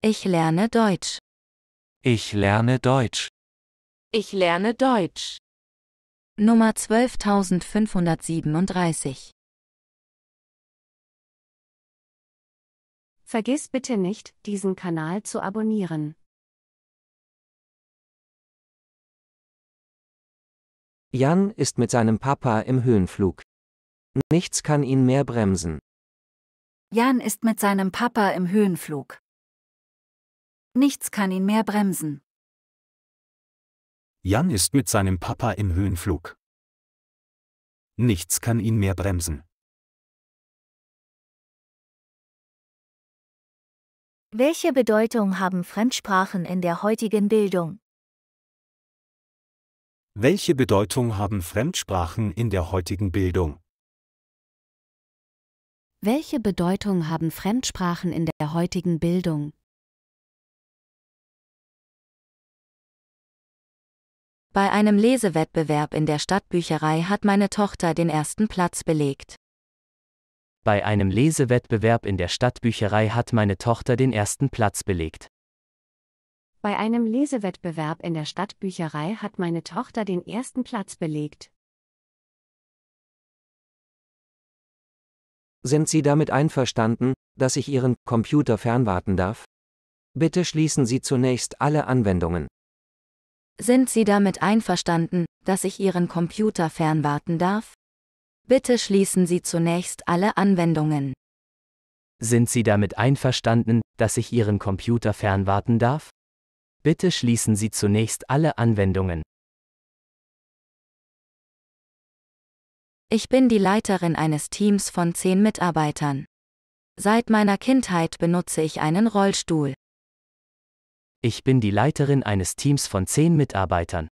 Ich lerne Deutsch. Ich lerne Deutsch. Ich lerne Deutsch. Nummer 12537. Vergiss bitte nicht, diesen Kanal zu abonnieren. Jan ist mit seinem Papa im Höhenflug. Nichts kann ihn mehr bremsen. Jan ist mit seinem Papa im Höhenflug. Nichts kann ihn mehr bremsen. Jan ist mit seinem Papa im Höhenflug. Nichts kann ihn mehr bremsen. Welche Bedeutung haben Fremdsprachen in der heutigen Bildung? Welche Bedeutung haben Fremdsprachen in der heutigen Bildung? Welche Bedeutung haben Fremdsprachen in der heutigen Bildung? Bei einem Lesewettbewerb in der Stadtbücherei hat meine Tochter den ersten Platz belegt. Bei einem Lesewettbewerb in der Stadtbücherei hat meine Tochter den ersten Platz belegt. Bei einem Lesewettbewerb in der Stadtbücherei hat meine Tochter den ersten Platz belegt. Sind Sie damit einverstanden, dass ich Ihren Computer fernwarten darf? Bitte schließen Sie zunächst alle Anwendungen. Sind Sie damit einverstanden, dass ich Ihren Computer fernwarten darf? Bitte schließen Sie zunächst alle Anwendungen. Sind Sie damit einverstanden, dass ich Ihren Computer fernwarten darf? Bitte schließen Sie zunächst alle Anwendungen. Ich bin die Leiterin eines Teams von zehn Mitarbeitern. Seit meiner Kindheit benutze ich einen Rollstuhl. Ich bin die Leiterin eines Teams von zehn Mitarbeitern.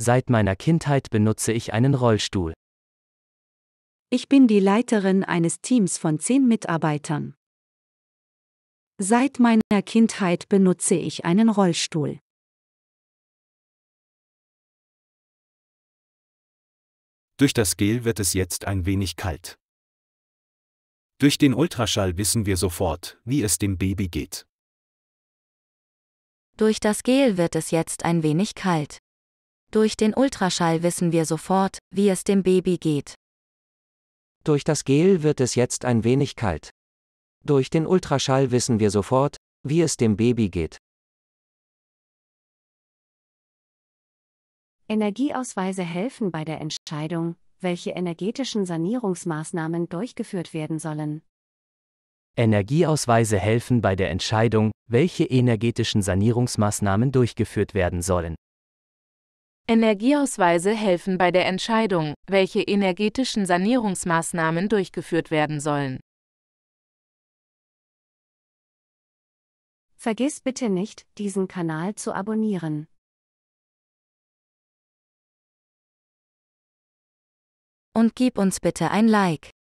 Seit meiner Kindheit benutze ich einen Rollstuhl. Ich bin die Leiterin eines Teams von zehn Mitarbeitern. Seit meiner Kindheit benutze ich einen Rollstuhl. Durch das Gel wird es jetzt ein wenig kalt. Durch den Ultraschall wissen wir sofort, wie es dem Baby geht. Durch das Gel wird es jetzt ein wenig kalt. Durch den Ultraschall wissen wir sofort, wie es dem Baby geht. Durch das Gel wird es jetzt ein wenig kalt. Durch den Ultraschall wissen wir sofort, wie es dem Baby geht. Energieausweise helfen bei der Entscheidung, welche energetischen Sanierungsmaßnahmen durchgeführt werden sollen. Energieausweise helfen bei der Entscheidung, welche energetischen Sanierungsmaßnahmen durchgeführt werden sollen. Energieausweise helfen bei der Entscheidung, welche energetischen Sanierungsmaßnahmen durchgeführt werden sollen. Vergiss bitte nicht, diesen Kanal zu abonnieren. Und gib uns bitte ein Like.